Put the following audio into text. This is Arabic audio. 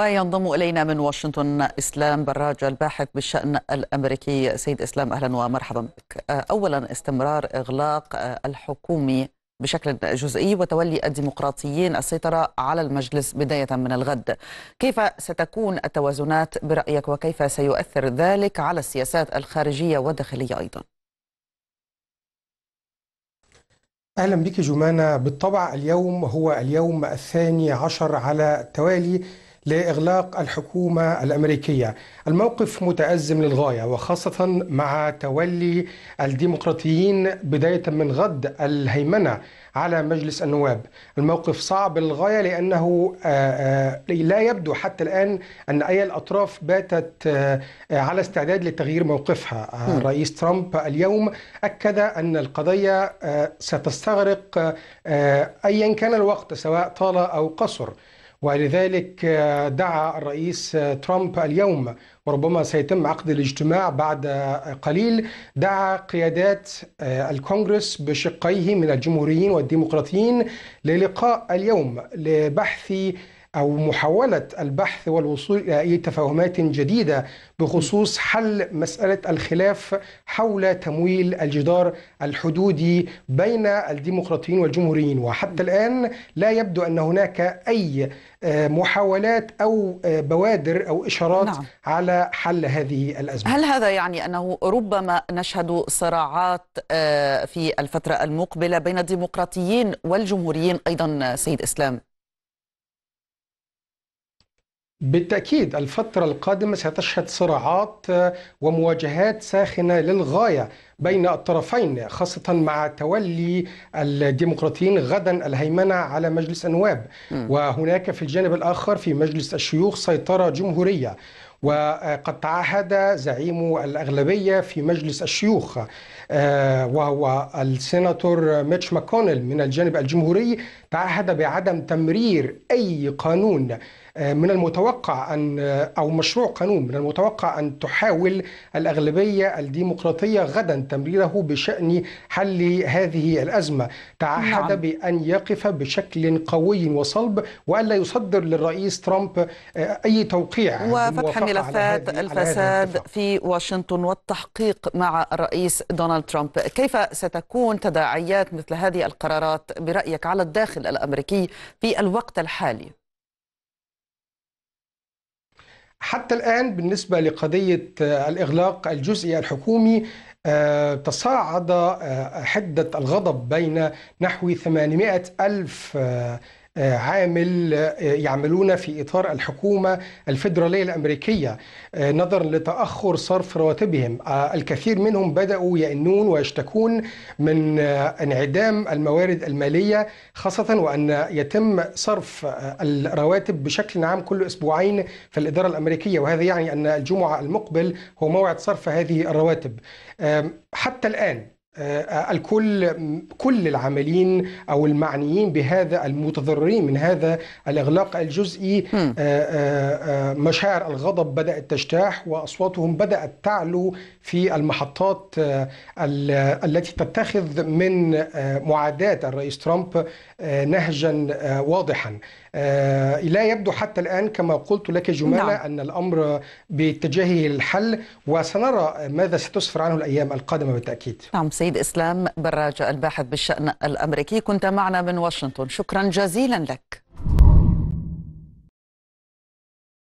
وينضم إلينا من واشنطن إسلام براج الباحث بالشأن الأمريكي سيد إسلام أهلا ومرحبا بك آه، أولا استمرار إغلاق آه، الحكومي بشكل جزئي وتولي الديمقراطيين السيطرة على المجلس بداية من الغد كيف ستكون التوازنات برأيك وكيف سيؤثر ذلك على السياسات الخارجية والداخلية أيضا أهلا بك جمانة بالطبع اليوم هو اليوم الثاني عشر على التوالي لإغلاق الحكومة الأمريكية الموقف متأزم للغاية وخاصة مع تولي الديمقراطيين بداية من غد الهيمنة على مجلس النواب الموقف صعب للغاية لأنه آه، آه، لا يبدو حتى الآن أن أي الأطراف باتت آه، على استعداد لتغيير موقفها الرئيس ترامب اليوم أكد أن القضية ستستغرق أيا كان الوقت سواء طال أو قصر ولذلك آه، دعا الرئيس آه، ترامب اليوم وربما سيتم عقد الاجتماع بعد آه، قليل دعا قيادات الكونغرس بشقيه من الجمهوريين والديمقراطيين للقاء اليوم لبحث أو محاولة البحث والوصول إلى أي تفاهمات جديدة بخصوص حل مسألة الخلاف حول تمويل الجدار الحدودي بين الديمقراطيين والجمهوريين وحتى الآن لا يبدو أن هناك أي آه، محاولات أو آه، بوادر أو إشارات نعم. على حل هذه الأزمة هل هذا يعني أنه ربما نشهد صراعات آه، في الفترة المقبلة بين الديمقراطيين والجمهوريين أيضا سيد إسلام بالتأكيد الفترة القادمة ستشهد صراعات آه، ومواجهات ساخنة للغاية بين الطرفين خاصة مع تولي الديمقراطيين غدا الهيمنة على مجلس النواب وهناك في الجانب الآخر في مجلس الشيوخ سيطرة جمهورية وقد تعهد زعيم الأغلبية في مجلس الشيوخ آه، وهو السيناتور ميتش ماكونيل من الجانب الجمهوري تعهد بعدم تمرير أي قانون آه، من المتوقع أن آه، أو مشروع قانون من المتوقع أن تحاول الأغلبية الديمقراطية غدا تمريره بشأن حل هذه الأزمة تعهد نعم. بأن يقف بشكل قوي وصلب وألا يصدر للرئيس ترامب أي توقيع وفتح ملفات الفساد في واشنطن والتحقيق مع الرئيس دونالد ترامب كيف ستكون تداعيات مثل هذه القرارات برأيك على الداخل الأمريكي في الوقت الحالي؟ حتى الآن بالنسبة لقضية آه، الإغلاق الجزئي الحكومي آه، تصاعد آه، حدة الغضب بين نحو 800 ألف عامل آه، يعملون في إطار الحكومة الفيدرالية الأمريكية آه، نظرا لتأخر صرف رواتبهم آه، الكثير منهم بدأوا يئنون ويشتكون من انعدام الموارد المالية خاصة وأن يتم صرف الرواتب بشكل عام كل أسبوعين في الإدارة الأمريكية وهذا يعني أن الجمعة المقبل هو موعد صرف هذه الرواتب حتى الآن آه، آه، الكل كل العاملين او المعنيين بهذا المتضررين من هذا الاغلاق الجزئي آه، مشاعر الغضب بدات تجتاح واصواتهم بدات تعلو في المحطات التي تتخذ من معاداه الرئيس ترامب نهجا واضحا لا يبدو حتى الآن كما قلت لك جمالة نعم. أن الأمر باتجاهه للحل وسنرى ماذا ستسفر عنه الأيام القادمة بالتأكيد نعم السيد إسلام براج الباحث بالشأن الأمريكي كنت معنا من واشنطن شكرا جزيلا لك